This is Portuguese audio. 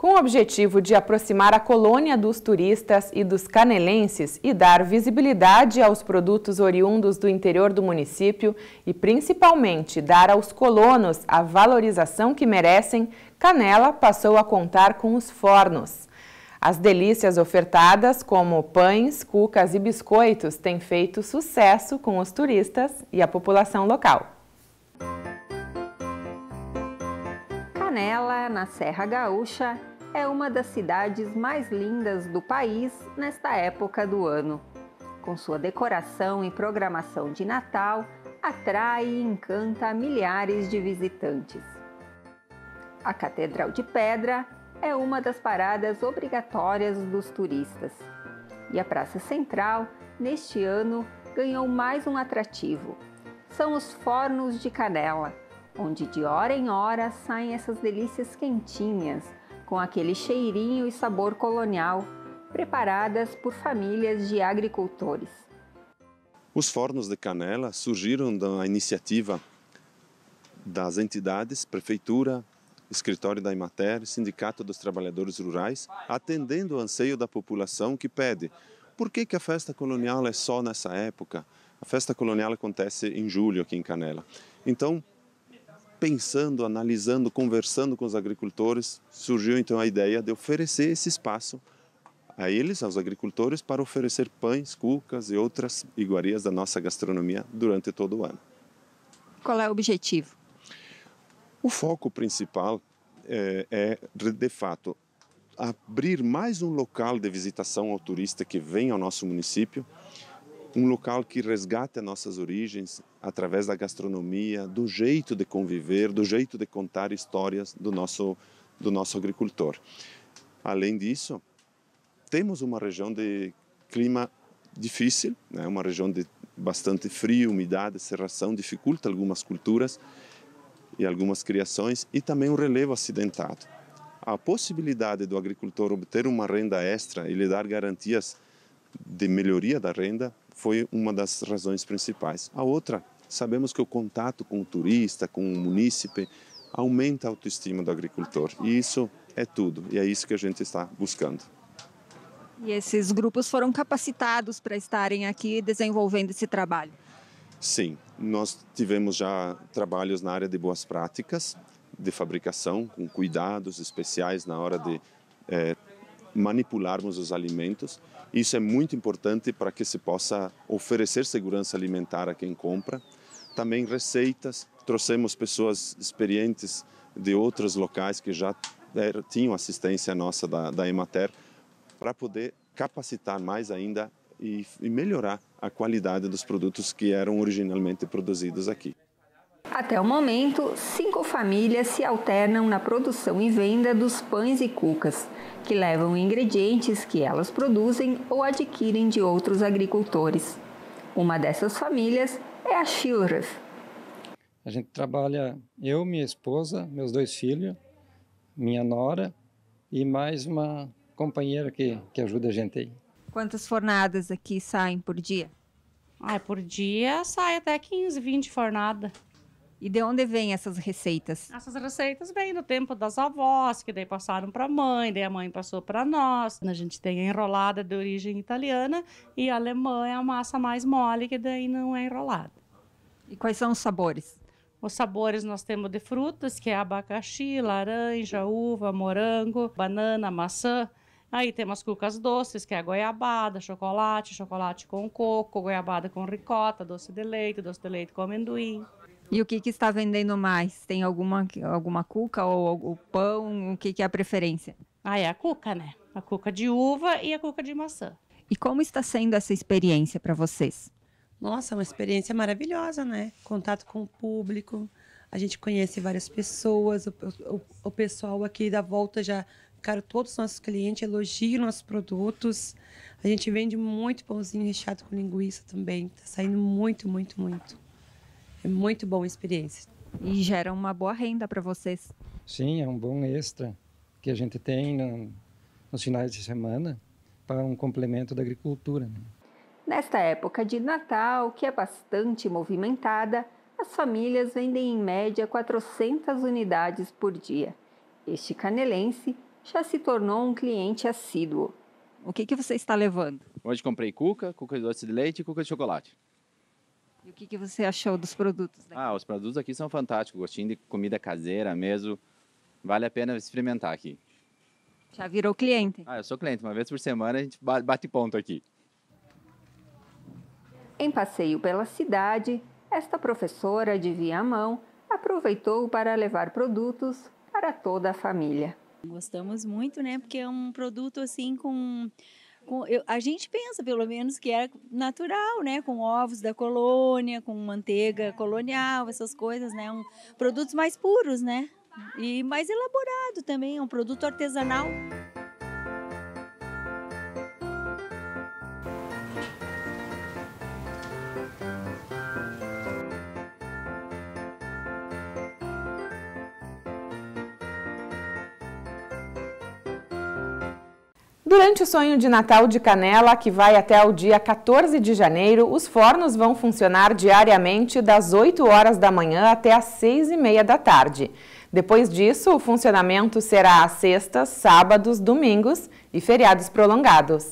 Com o objetivo de aproximar a colônia dos turistas e dos canelenses e dar visibilidade aos produtos oriundos do interior do município e principalmente dar aos colonos a valorização que merecem, Canela passou a contar com os fornos. As delícias ofertadas, como pães, cucas e biscoitos, têm feito sucesso com os turistas e a população local. Canela, na Serra Gaúcha, é uma das cidades mais lindas do país nesta época do ano. Com sua decoração e programação de Natal, atrai e encanta milhares de visitantes. A Catedral de Pedra é uma das paradas obrigatórias dos turistas. E a Praça Central, neste ano, ganhou mais um atrativo. São os fornos de canela, onde de hora em hora saem essas delícias quentinhas, com aquele cheirinho e sabor colonial, preparadas por famílias de agricultores. Os fornos de canela surgiram da iniciativa das entidades, prefeitura, escritório da Imater, sindicato dos trabalhadores rurais, atendendo o anseio da população que pede por que, que a festa colonial é só nessa época? A festa colonial acontece em julho aqui em Canela. Então, pensando, analisando, conversando com os agricultores, surgiu então a ideia de oferecer esse espaço a eles, aos agricultores, para oferecer pães, cucas e outras iguarias da nossa gastronomia durante todo o ano. Qual é o objetivo? O foco principal eh, é, é de fato, abrir mais um local de visitação ao turista que vem ao nosso município um local que resgate nossas origens através da gastronomia, do jeito de conviver, do jeito de contar histórias do nosso, do nosso agricultor. Além disso, temos uma região de clima difícil, né? uma região de bastante frio, umidade, serração, dificulta algumas culturas e algumas criações, e também um relevo acidentado. A possibilidade do agricultor obter uma renda extra e lhe dar garantias de melhoria da renda foi uma das razões principais. A outra, sabemos que o contato com o turista, com o munícipe, aumenta a autoestima do agricultor. E isso é tudo, e é isso que a gente está buscando. E esses grupos foram capacitados para estarem aqui desenvolvendo esse trabalho? Sim, nós tivemos já trabalhos na área de boas práticas, de fabricação, com cuidados especiais na hora de é, manipularmos os alimentos. Isso é muito importante para que se possa oferecer segurança alimentar a quem compra. Também receitas, trouxemos pessoas experientes de outros locais que já tinham assistência nossa da, da Emater para poder capacitar mais ainda e, e melhorar a qualidade dos produtos que eram originalmente produzidos aqui. Até o momento, cinco famílias se alternam na produção e venda dos pães e cucas, que levam ingredientes que elas produzem ou adquirem de outros agricultores. Uma dessas famílias é a Schilref. A gente trabalha, eu, minha esposa, meus dois filhos, minha nora e mais uma companheira que, que ajuda a gente aí. Quantas fornadas aqui saem por dia? Ah, por dia sai até 15, 20 fornadas. E de onde vêm essas receitas? Essas receitas vêm do tempo das avós, que daí passaram para a mãe, daí a mãe passou para nós. A gente tem a enrolada de origem italiana e a alemã é a massa mais mole, que daí não é enrolada. E quais são os sabores? Os sabores nós temos de frutas, que é abacaxi, laranja, uva, morango, banana, maçã. Aí temos as cucas doces, que é goiabada, chocolate, chocolate com coco, goiabada com ricota, doce de leite, doce de leite com amendoim. E o que, que está vendendo mais? Tem alguma, alguma cuca ou, o pão? O que, que é a preferência? Ah, é a cuca, né? A cuca de uva e a cuca de maçã. E como está sendo essa experiência para vocês? Nossa, é uma experiência maravilhosa, né? Contato com o público, a gente conhece várias pessoas, o, o, o pessoal aqui da volta já ficaram todos os nossos clientes, elogiam nossos produtos. A gente vende muito pãozinho recheado com linguiça também, está saindo muito, muito, muito. É muito boa experiência. E gera uma boa renda para vocês. Sim, é um bom extra que a gente tem no, nos finais de semana para um complemento da agricultura. Né? Nesta época de Natal, que é bastante movimentada, as famílias vendem em média 400 unidades por dia. Este canelense já se tornou um cliente assíduo. O que, que você está levando? Hoje comprei cuca, cuca de doce de leite e cuca de chocolate. E o que, que você achou dos produtos daqui? Ah, os produtos aqui são fantásticos. Gostinho de comida caseira mesmo. Vale a pena experimentar aqui. Já virou cliente? Ah, eu sou cliente. Uma vez por semana a gente bate ponto aqui. Em passeio pela cidade, esta professora de Viamão aproveitou para levar produtos para toda a família. Gostamos muito, né? Porque é um produto assim com com, eu, a gente pensa, pelo menos, que era natural, né? Com ovos da colônia, com manteiga é. colonial, essas coisas, né? Um, produtos mais puros, né? E mais elaborado também, é um produto artesanal. Durante o sonho de Natal de Canela, que vai até o dia 14 de janeiro, os fornos vão funcionar diariamente das 8 horas da manhã até às 6 e meia da tarde. Depois disso, o funcionamento será às sextas, sábados, domingos e feriados prolongados.